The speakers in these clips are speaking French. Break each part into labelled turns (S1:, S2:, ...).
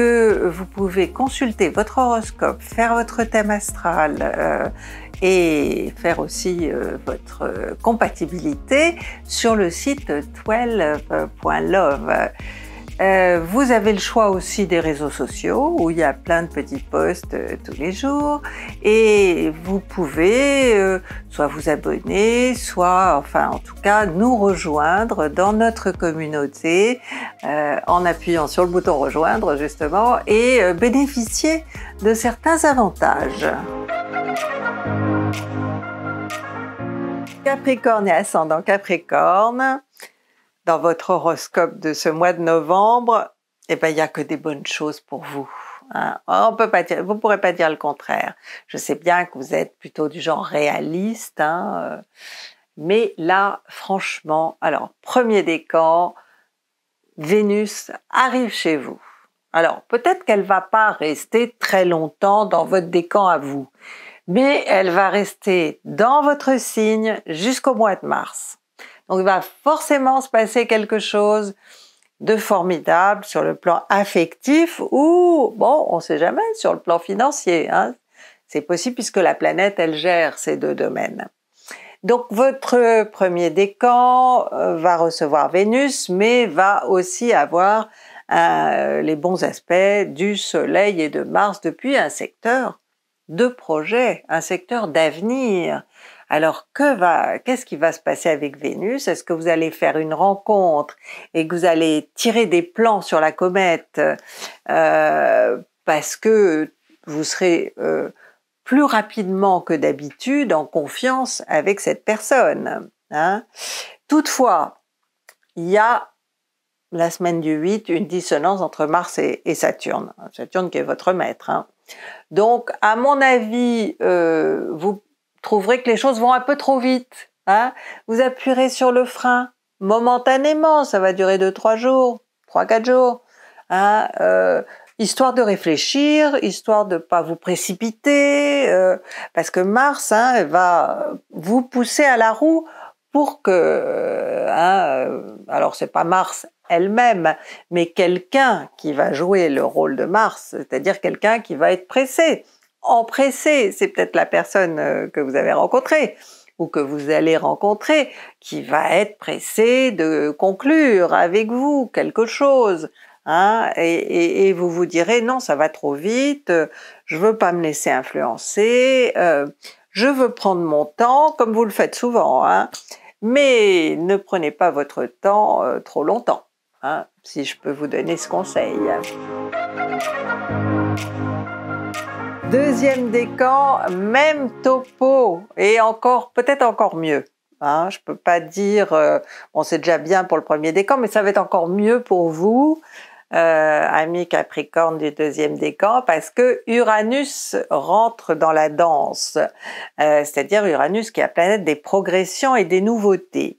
S1: vous pouvez consulter votre horoscope, faire votre thème astral euh, et faire aussi euh, votre compatibilité sur le site 12.love. Euh, vous avez le choix aussi des réseaux sociaux où il y a plein de petits posts euh, tous les jours et vous pouvez euh, soit vous abonner, soit enfin en tout cas nous rejoindre dans notre communauté en appuyant sur le bouton rejoindre justement et bénéficier de certains avantages. Capricorne et ascendant Capricorne, dans votre horoscope de ce mois de novembre, eh ben, il n'y a que des bonnes choses pour vous. Hein. Oh, on peut pas dire, vous ne pourrez pas dire le contraire. Je sais bien que vous êtes plutôt du genre réaliste, hein, euh, mais là, franchement, alors, premier décan, Vénus arrive chez vous. Alors, peut-être qu'elle va pas rester très longtemps dans votre décan à vous, mais elle va rester dans votre signe jusqu'au mois de mars. Donc il va forcément se passer quelque chose de formidable sur le plan affectif ou, bon, on ne sait jamais, sur le plan financier. Hein. C'est possible puisque la planète, elle gère ces deux domaines. Donc votre premier décan euh, va recevoir Vénus, mais va aussi avoir euh, les bons aspects du Soleil et de Mars depuis un secteur deux projets, un secteur d'avenir. Alors que va, qu'est-ce qui va se passer avec Vénus Est-ce que vous allez faire une rencontre et que vous allez tirer des plans sur la comète euh, parce que vous serez euh, plus rapidement que d'habitude en confiance avec cette personne hein? Toutefois, il y a la semaine du 8 une dissonance entre Mars et, Saturne. Saturne qui est votre maître. Hein. Donc, à mon avis, euh, vous trouverez que les choses vont un peu trop vite. Hein. vous appuierez sur le frein momentanément, ça va durer 2-3 jours, 3-4 jours, hein, euh, histoire de réfléchir, histoire de ne pas vous précipiter, euh, parce que Mars hein, va vous pousser à la roue pour que, alors c'est pas Mars elle-même, mais quelqu'un qui va jouer le rôle de Mars, c'est-à-dire quelqu'un qui va être pressé, empressé, c'est peut-être la personne euh, que vous avez rencontrée ou que vous allez rencontrer qui va être pressé de conclure avec vous quelque chose. Hein, et, vous vous direz non, ça va trop vite, je veux pas me laisser influencer, euh, je veux prendre mon temps, comme vous le faites souvent. Hein, mais ne prenez pas votre temps euh, trop longtemps. Hein, si je peux vous donner ce conseil. Deuxième décan, même topo, et encore, peut-être encore mieux. Hein. je ne peux pas dire, euh, on sait déjà bien pour le premier décan, mais ça va être encore mieux pour vous, euh, amis Capricorne du deuxième décan, parce que Uranus rentre dans la danse, euh, c'est-à-dire Uranus qui est la planète des progressions et des nouveautés.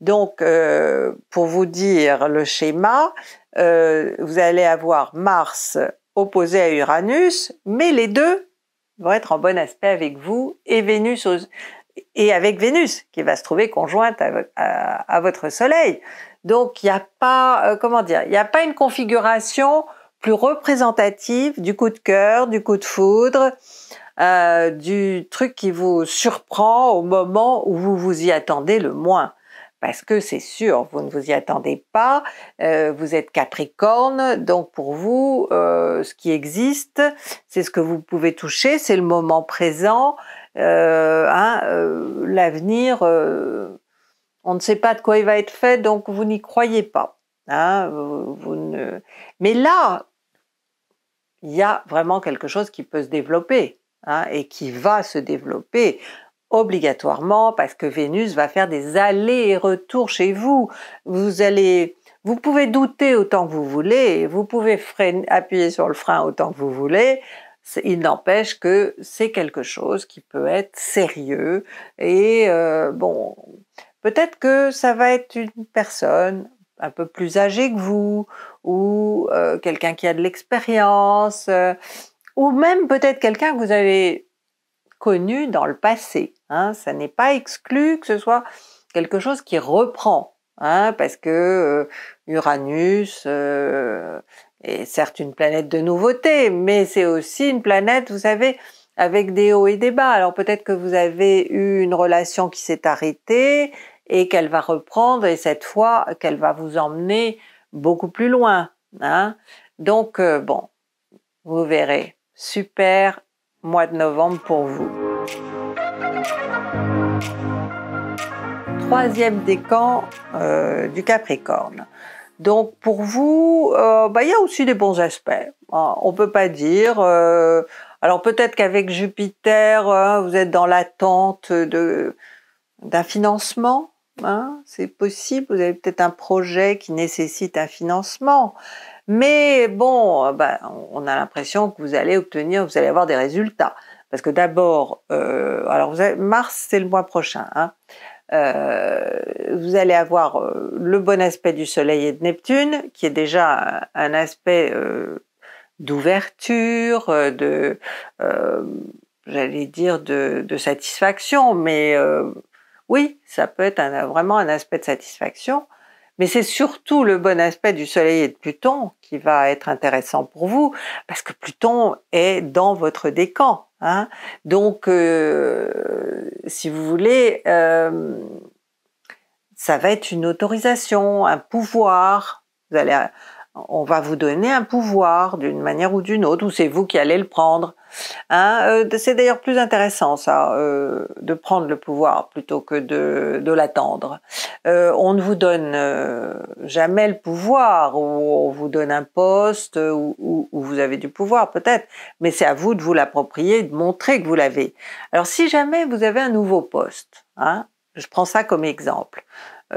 S1: Donc, euh, pour vous dire le schéma, euh, vous allez avoir Mars opposé à Uranus, mais les deux vont être en bon aspect avec vous et Vénus et avec Vénus qui va se trouver conjointe à, votre Soleil. Donc, il n'y a pas, euh, comment dire, il n'y a pas une configuration plus représentative du coup de cœur, du coup de foudre, du truc qui vous surprend au moment où vous vous y attendez le moins parce que c'est sûr, vous ne vous y attendez pas, euh, vous êtes capricorne, donc pour vous, euh, ce qui existe, c'est ce que vous pouvez toucher, c'est le moment présent, euh, hein, l'avenir, on ne sait pas de quoi il va être fait, donc vous n'y croyez pas. Hein, ne... Mais là, il y a vraiment quelque chose qui peut se développer hein, et qui va se développer obligatoirement parce que Vénus va faire des allers et retours chez vous. Vous allez vous pouvez douter autant que vous voulez, vous pouvez appuyer sur le frein autant que vous voulez, il n'empêche que c'est quelque chose qui peut être sérieux et euh, bon, peut-être que ça va être une personne un peu plus âgée que vous ou euh, quelqu'un qui a de l'expérience euh, ou même peut-être quelqu'un que vous avez connu dans le passé. Hein. Ça n'est pas exclu que ce soit quelque chose qui reprend, hein, parce que euh, Uranus euh, est certes une planète de nouveauté, mais c'est aussi une planète, vous savez, avec des hauts et des bas. Alors peut-être que vous avez eu une relation qui s'est arrêtée et qu'elle va reprendre, et cette fois qu'elle va vous emmener beaucoup plus loin. Hein. Donc, euh, bon, vous verrez, super mois de novembre pour vous. Troisième décan euh, du Capricorne. Donc pour vous, euh, bah, il y a aussi des bons aspects. Hein. On peut pas dire. Euh, alors peut-être qu'avec Jupiter, hein, vous êtes dans l'attente d'un financement. Hein. c'est possible. Vous avez peut-être un projet qui nécessite un financement. Mais bon, euh, bah, on a l'impression que vous allez obtenir, vous allez avoir des résultats. Parce que d'abord, euh, alors mars, c'est le mois prochain. Hein. Euh, vous allez avoir le bon aspect du Soleil et de Neptune, qui est déjà un, aspect d'ouverture, de, j'allais dire, de, satisfaction. Mais oui, ça peut être vraiment un aspect de satisfaction. Mais c'est surtout le bon aspect du Soleil et de Pluton qui va être intéressant pour vous, parce que Pluton est dans votre décan. Hein. Donc, euh, si vous voulez, euh, ça va être une autorisation, un pouvoir. Vous allez on va vous donner un pouvoir d'une manière ou d'une autre, ou c'est vous qui allez le prendre. Hein, euh, c'est d'ailleurs plus intéressant ça, euh, de prendre le pouvoir plutôt que de, l'attendre. Euh, on ne vous donne jamais le pouvoir, ou on vous donne un poste, ou, vous avez du pouvoir peut-être, mais c'est à vous de vous l'approprier, de montrer que vous l'avez. Alors si jamais vous avez un nouveau poste, hein, je prends ça comme exemple,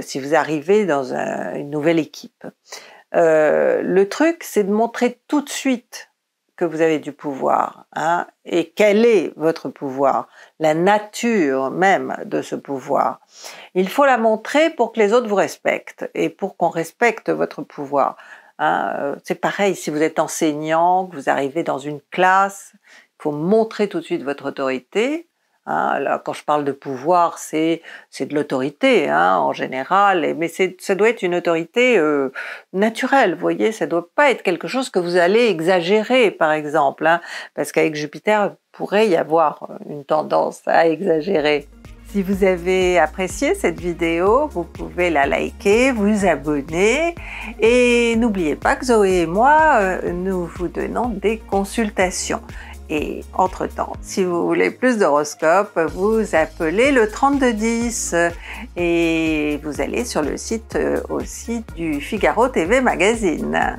S1: si vous arrivez dans une nouvelle équipe, euh, le truc, c'est de montrer tout de suite que vous avez du pouvoir hein, et quel est votre pouvoir, la nature même de ce pouvoir. Il faut la montrer pour que les autres vous respectent et pour qu'on respecte votre pouvoir. Hein. Euh, c'est pareil si vous êtes enseignant, que vous arrivez dans une classe, il faut montrer tout de suite votre autorité Hein, quand je parle de pouvoir, c'est de l'autorité hein, en général, mais ça doit être une autorité euh, naturelle, vous voyez, ça doit pas être quelque chose que vous allez exagérer, par exemple, hein, parce qu'avec Jupiter, il pourrait y avoir une tendance à exagérer. Si vous avez apprécié cette vidéo, vous pouvez la liker, vous abonner et n'oubliez pas que Zoé et moi, euh, nous vous donnons des consultations. Et entre-temps, si vous voulez plus d'horoscopes, vous appelez le 3210 et vous allez sur le site euh, aussi du Figaro TV Magazine.